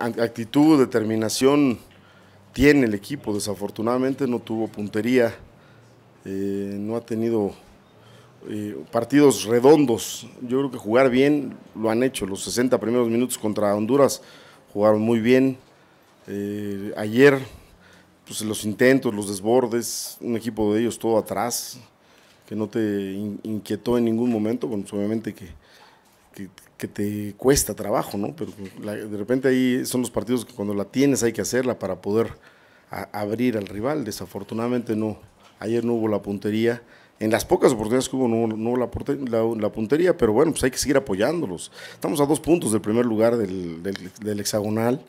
actitud, determinación tiene el equipo. Desafortunadamente no tuvo puntería, eh, no ha tenido eh, partidos redondos. Yo creo que jugar bien lo han hecho. Los 60 primeros minutos contra Honduras jugaron muy bien. Eh, ayer, pues los intentos, los desbordes, un equipo de ellos todo atrás, que no te inquietó en ningún momento, obviamente que que, te cuesta trabajo, ¿no? Pero de repente ahí son los partidos que cuando la tienes hay que hacerla para poder abrir al rival. Desafortunadamente no. Ayer no hubo la puntería. En las pocas oportunidades que hubo no, hubo la, puntería, pero bueno, pues hay que seguir apoyándolos. Estamos a dos puntos del primer lugar del, hexagonal.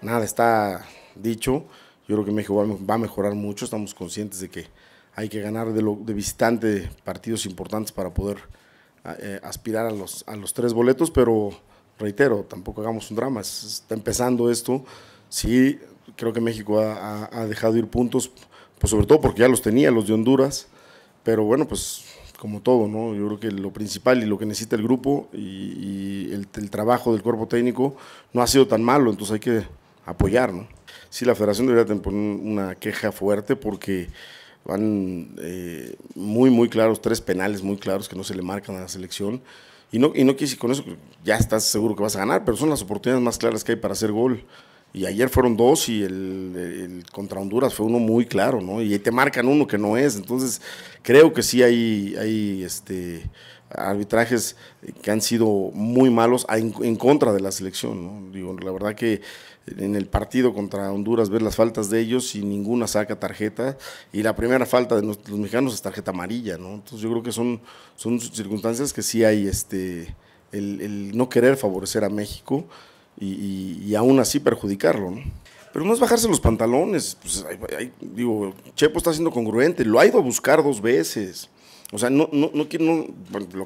Nada está dicho. Yo creo que México va a mejorar mucho. Estamos conscientes de que hay que ganar de, de visitante partidos importantes para poder eh, aspirar a los, a los tres boletos, pero reitero, tampoco hagamos un drama, está empezando esto, sí, creo que México ha, dejado ir puntos, pues sobre todo porque ya los tenía, los de Honduras, pero bueno, pues como todo, ¿no? Yo creo que lo principal y lo que necesita el grupo y, el, el, trabajo del cuerpo técnico no ha sido tan malo, entonces hay que apoyar, ¿no? Sí, la federación debería tener una queja fuerte porque Van eh, muy, muy claros, tres penales muy claros que no se le marcan a la selección. Y no, y no quiere con eso ya estás seguro que vas a ganar, pero son las oportunidades más claras que hay para hacer gol. Y ayer fueron dos y el, contra Honduras fue uno muy claro, ¿no? Y te marcan uno que no es. Entonces, creo que sí hay, hay este, arbitrajes que han sido muy malos en, contra de la selección, ¿no? Digo, la verdad que en el partido contra Honduras ver las faltas de ellos y ninguna saca tarjeta y la primera falta de los, mexicanos es tarjeta amarilla, ¿no? Entonces yo creo que son, son circunstancias que sí hay este el, el no querer favorecer a México y, aún así perjudicarlo, ¿no? Pero no es bajarse los pantalones. Pues, digo, Chepo está siendo congruente, lo ha ido a buscar dos veces. O sea, no, no, lo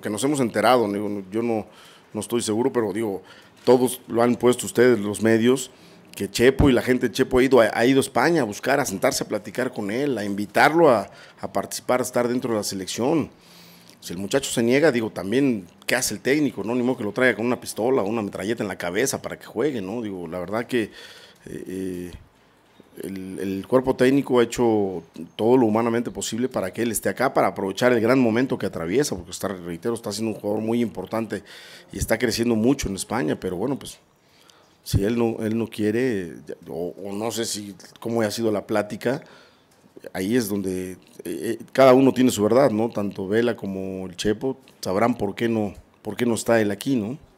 que nos hemos enterado, yo no, no estoy seguro, pero digo, todos lo han puesto ustedes, los medios, que Chepo y la gente de Chepo ha ido, ha ido a España a buscar, a sentarse a platicar con él, a invitarlo a, a participar, a estar dentro de la selección. Si el muchacho se niega, digo, también, ¿qué hace el técnico? No, ni modo que lo traiga con una pistola o una metralleta en la cabeza para que juegue, ¿no? Digo, la verdad que eh, eh, el, cuerpo técnico ha hecho todo lo humanamente posible para que él esté acá, para aprovechar el gran momento que atraviesa, porque está, reitero, está siendo un jugador muy importante y está creciendo mucho en España, pero bueno, pues si él no, él no quiere, o, no sé si cómo ha sido la plática, ahí es donde eh, eh, cada uno tiene su verdad, ¿no? Tanto Vela como el Chepo sabrán por qué no, por qué no está él aquí, ¿no?